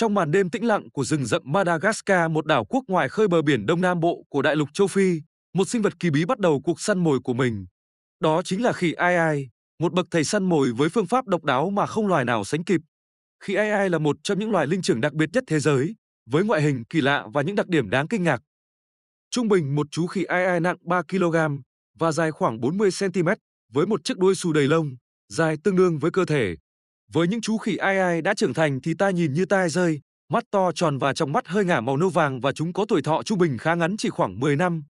Trong màn đêm tĩnh lặng của rừng rậm Madagascar, một đảo quốc ngoài khơi bờ biển Đông Nam Bộ của đại lục châu Phi, một sinh vật kỳ bí bắt đầu cuộc săn mồi của mình. Đó chính là khỉ Ai Ai, một bậc thầy săn mồi với phương pháp độc đáo mà không loài nào sánh kịp. Khỉ Ai Ai là một trong những loài linh trưởng đặc biệt nhất thế giới, với ngoại hình kỳ lạ và những đặc điểm đáng kinh ngạc. Trung bình một chú khỉ Ai Ai nặng 3 kg và dài khoảng 40 cm với một chiếc đuôi xù đầy lông, dài tương đương với cơ thể. Với những chú khỉ ai ai đã trưởng thành thì ta nhìn như tai rơi, mắt to tròn và trong mắt hơi ngả màu nâu vàng và chúng có tuổi thọ trung bình khá ngắn chỉ khoảng 10 năm.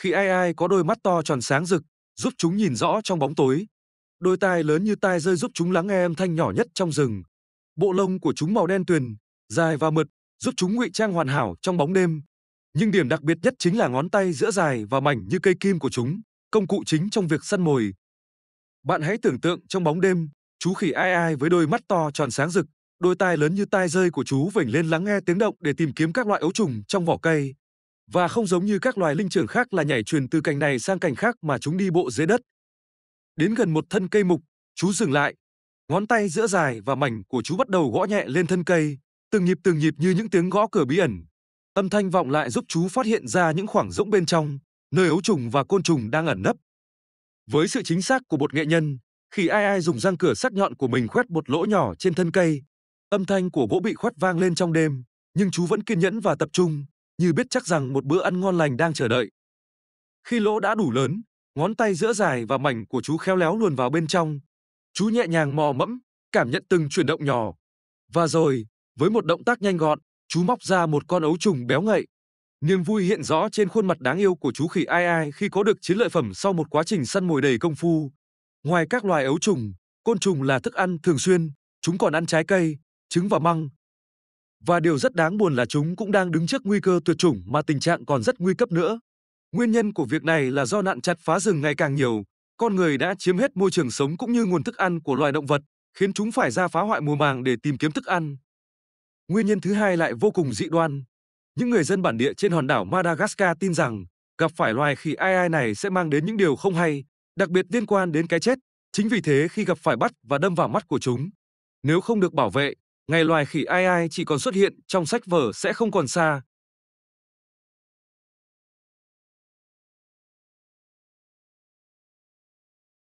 Khỉ ai ai có đôi mắt to tròn sáng rực, giúp chúng nhìn rõ trong bóng tối. Đôi tai lớn như tai rơi giúp chúng lắng nghe âm thanh nhỏ nhất trong rừng. Bộ lông của chúng màu đen tuyền, dài và mượt, giúp chúng ngụy trang hoàn hảo trong bóng đêm. Nhưng điểm đặc biệt nhất chính là ngón tay giữa dài và mảnh như cây kim của chúng, công cụ chính trong việc săn mồi. Bạn hãy tưởng tượng trong bóng đêm, Chú khỉ ai ai với đôi mắt to tròn sáng rực, đôi tai lớn như tai rơi của chú vểnh lên lắng nghe tiếng động để tìm kiếm các loại ấu trùng trong vỏ cây. Và không giống như các loài linh trưởng khác là nhảy truyền từ cành này sang cành khác mà chúng đi bộ dưới đất. Đến gần một thân cây mục, chú dừng lại. Ngón tay giữa dài và mảnh của chú bắt đầu gõ nhẹ lên thân cây, từng nhịp từng nhịp như những tiếng gõ cửa bí ẩn. Âm thanh vọng lại giúp chú phát hiện ra những khoảng rỗng bên trong, nơi ấu trùng và côn trùng đang ẩn nấp. Với sự chính xác của một nghệ nhân, khi ai ai dùng răng cửa sắc nhọn của mình khoét một lỗ nhỏ trên thân cây, âm thanh của gỗ bị khoét vang lên trong đêm, nhưng chú vẫn kiên nhẫn và tập trung, như biết chắc rằng một bữa ăn ngon lành đang chờ đợi. Khi lỗ đã đủ lớn, ngón tay giữa dài và mảnh của chú khéo léo luồn vào bên trong. Chú nhẹ nhàng mò mẫm, cảm nhận từng chuyển động nhỏ. Và rồi, với một động tác nhanh gọn, chú móc ra một con ấu trùng béo ngậy. Niềm vui hiện rõ trên khuôn mặt đáng yêu của chú khỉ Ai Ai khi có được chiến lợi phẩm sau một quá trình săn mồi đầy công phu. Ngoài các loài ấu trùng, côn trùng là thức ăn thường xuyên, chúng còn ăn trái cây, trứng và măng. Và điều rất đáng buồn là chúng cũng đang đứng trước nguy cơ tuyệt chủng mà tình trạng còn rất nguy cấp nữa. Nguyên nhân của việc này là do nạn chặt phá rừng ngày càng nhiều, con người đã chiếm hết môi trường sống cũng như nguồn thức ăn của loài động vật, khiến chúng phải ra phá hoại mùa màng để tìm kiếm thức ăn. Nguyên nhân thứ hai lại vô cùng dị đoan. Những người dân bản địa trên hòn đảo Madagascar tin rằng gặp phải loài khỉ ai ai này sẽ mang đến những điều không hay, đặc biệt liên quan đến cái chết. Chính vì thế khi gặp phải bắt và đâm vào mắt của chúng, nếu không được bảo vệ, ngày loài khỉ ai ai chỉ còn xuất hiện trong sách vở sẽ không còn xa,